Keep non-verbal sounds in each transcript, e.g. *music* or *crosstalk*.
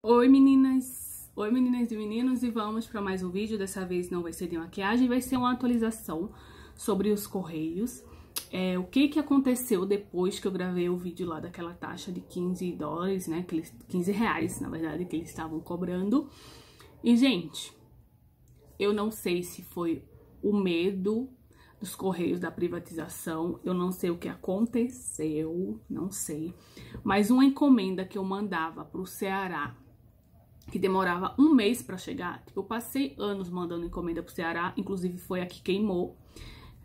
Oi meninas, oi meninas e meninos e vamos para mais um vídeo, dessa vez não vai ser de maquiagem, vai ser uma atualização sobre os correios, é, o que que aconteceu depois que eu gravei o vídeo lá daquela taxa de 15 dólares, né, 15 reais na verdade que eles estavam cobrando, e gente, eu não sei se foi o medo dos Correios da privatização. Eu não sei o que aconteceu, não sei. Mas uma encomenda que eu mandava para o Ceará que demorava um mês para chegar. Tipo, eu passei anos mandando encomenda pro Ceará, inclusive foi aqui queimou.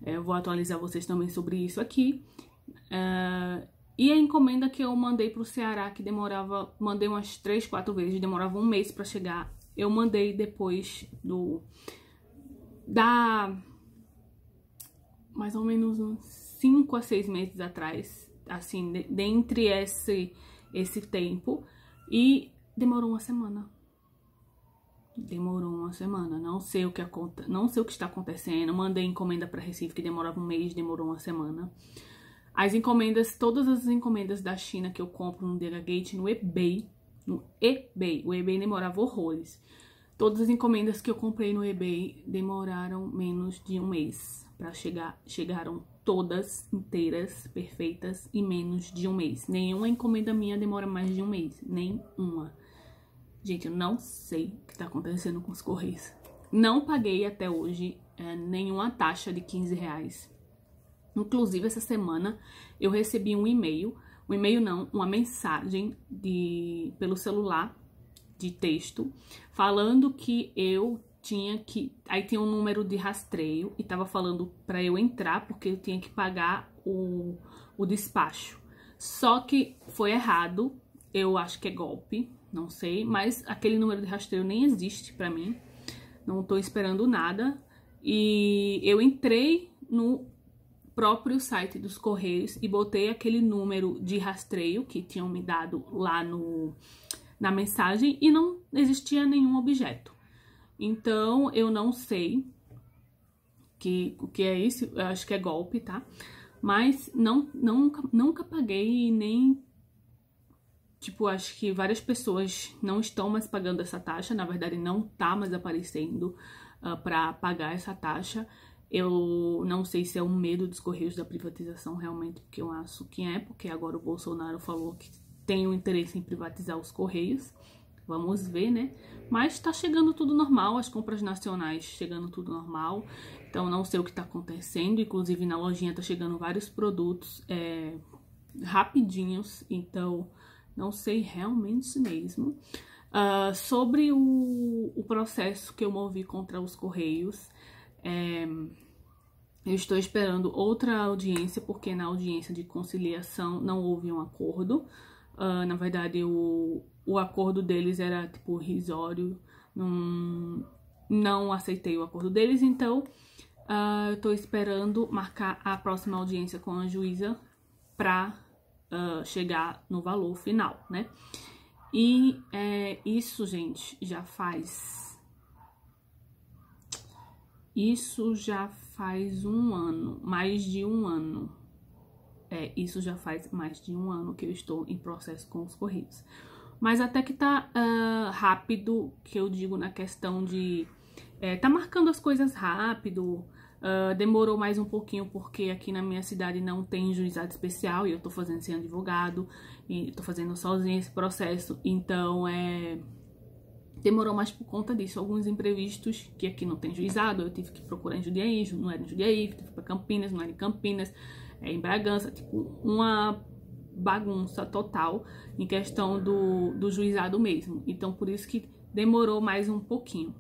É, eu vou atualizar vocês também sobre isso aqui. Uh, e a encomenda que eu mandei pro Ceará, que demorava, mandei umas três, quatro vezes, demorava um mês para chegar. Eu mandei depois do da mais ou menos uns 5 a 6 meses atrás, assim, dentre esse esse tempo. E Demorou uma semana. Demorou uma semana. Não sei o que aconte... não sei o que está acontecendo. Mandei encomenda para Recife que demorava um mês, demorou uma semana. As encomendas, todas as encomendas da China que eu compro no Delagate, no eBay, no eBay, o eBay demorava horrores. Todas as encomendas que eu comprei no eBay demoraram menos de um mês para chegar. Chegaram todas inteiras, perfeitas, em menos de um mês. Nenhuma encomenda minha demora mais de um mês, nem uma. Gente, eu não sei o que tá acontecendo com os Correios. Não paguei até hoje é, nenhuma taxa de 15 reais. Inclusive, essa semana eu recebi um e-mail, um e-mail não, uma mensagem de, pelo celular de texto, falando que eu tinha que. Aí tinha um número de rastreio e tava falando para eu entrar porque eu tinha que pagar o, o despacho. Só que foi errado, eu acho que é golpe, não sei, mas aquele número de rastreio nem existe para mim. Não estou esperando nada. E eu entrei no próprio site dos Correios e botei aquele número de rastreio que tinham me dado lá no, na mensagem e não existia nenhum objeto. Então eu não sei que, o que é isso, eu acho que é golpe, tá? Mas não, não nunca, nunca paguei nem Tipo, acho que várias pessoas não estão mais pagando essa taxa, na verdade não tá mais aparecendo uh, ah, para pagar essa taxa. Eu não sei se é um medo dos correios da privatização realmente, porque eu acho que é, porque agora o Bolsonaro falou que tem o um interesse em privatizar os correios. Vamos ver, né? Mas tá chegando tudo normal, as compras nacionais chegando tudo normal. Então não sei o que tá acontecendo. Inclusive na lojinha tá chegando vários produtos é, rapidinhos. Então não sei realmente mesmo, uh, sobre o, o, processo que eu movi contra os Correios. É, eu estou esperando outra audiência, porque na audiência de conciliação não houve um acordo. Uh, na verdade, o, o acordo deles era tipo risório, não, não aceitei o acordo deles, então uh, eu estou esperando marcar a próxima audiência com a juíza para uh, chegar no valor final, né? E é, isso, gente, já faz. Isso já faz um ano, mais de um ano. É, isso já faz mais de um ano que eu estou em processo com os Correios. Mas até que tá uh, rápido, que eu digo na questão de. É, tá marcando as coisas rápido, Uh, demorou mais um pouquinho porque aqui na minha cidade não tem juizado especial e eu tô fazendo sem advogado e tô fazendo sozinha esse processo, então é demorou mais por conta disso, alguns imprevistos que aqui não tem juizado, eu tive que procurar em Judiaí, não era em Judiaí, tive que ir pra Campinas, não era em Campinas, é em Bragança, tipo, uma bagunça total em questão do, do juizado mesmo, então por isso que demorou mais um pouquinho.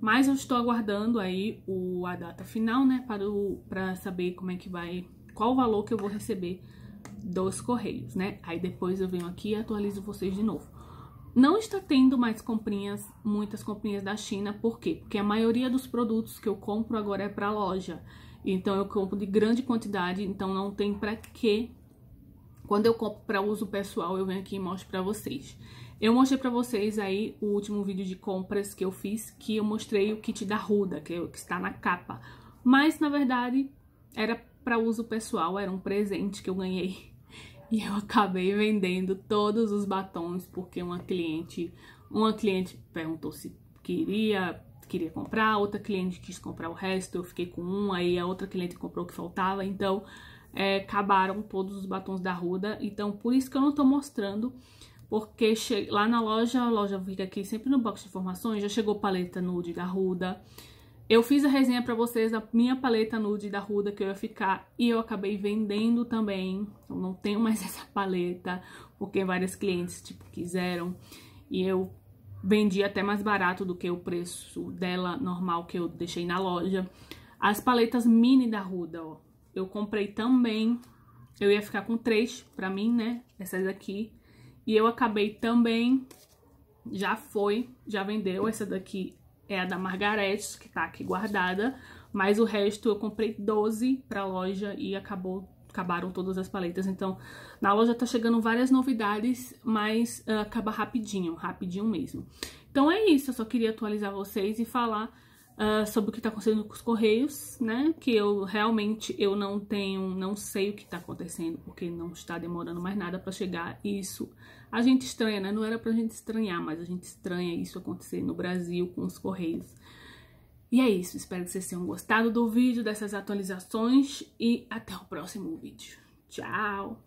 Mas eu estou aguardando aí o, a data final, né, para, o, para saber como é que vai, qual o valor que eu vou receber dos correios, né? Aí depois eu venho aqui e atualizo vocês de novo. Não está tendo mais comprinhas, muitas comprinhas da China, por quê? Porque a maioria dos produtos que eu compro agora é para loja. Então eu compro de grande quantidade, então não tem para que. Quando eu compro para uso pessoal, eu venho aqui e mostro para vocês. Eu mostrei pra vocês aí o último vídeo de compras que eu fiz, que eu mostrei o kit da Ruda, que, é, que está na capa. Mas, na verdade, era para uso pessoal, era um presente que eu ganhei. *laughs* E eu acabei vendendo todos os batons, porque uma cliente, uma cliente perguntou se queria, queria comprar, outra cliente quis comprar o resto, eu fiquei com um, aí a outra cliente comprou o que faltava, então é, acabaram todos os batons da Ruda, então por isso que eu não tô mostrando porque lá na loja, a loja fica aqui sempre no box de informações, já chegou paleta nude da Ruda. Eu fiz a resenha para vocês da minha paleta nude da Ruda que eu ia ficar e eu acabei vendendo também. Eu não tenho mais *laughs* essa paleta, porque várias clientes tipo quiseram e eu vendi até mais barato do que o preço dela normal que eu deixei na loja. As paletas mini da Ruda, ó. Eu comprei também. Eu ia ficar com três pra mim, né? Essas aqui. E eu acabei também, já foi, já vendeu. Essa daqui é a da margaretes que tá aqui guardada. Mas o resto eu comprei 12 pra loja e acabou acabaram todas as paletas. Então, na loja tá chegando várias novidades, mas uh, acaba rapidinho, rapidinho mesmo. Então é isso, eu só queria atualizar vocês e falar uh, sobre o que está acontecendo com os Correios, né? Que eu realmente eu não tenho, não sei o que está acontecendo, porque não está demorando mais nada para chegar. E isso a gente estranha, né? Não era para a gente estranhar, mas a gente estranha isso acontecer no Brasil com os Correios. E é isso, espero que vocês tenham gostado do vídeo, dessas atualizações e até o próximo vídeo. Tchau!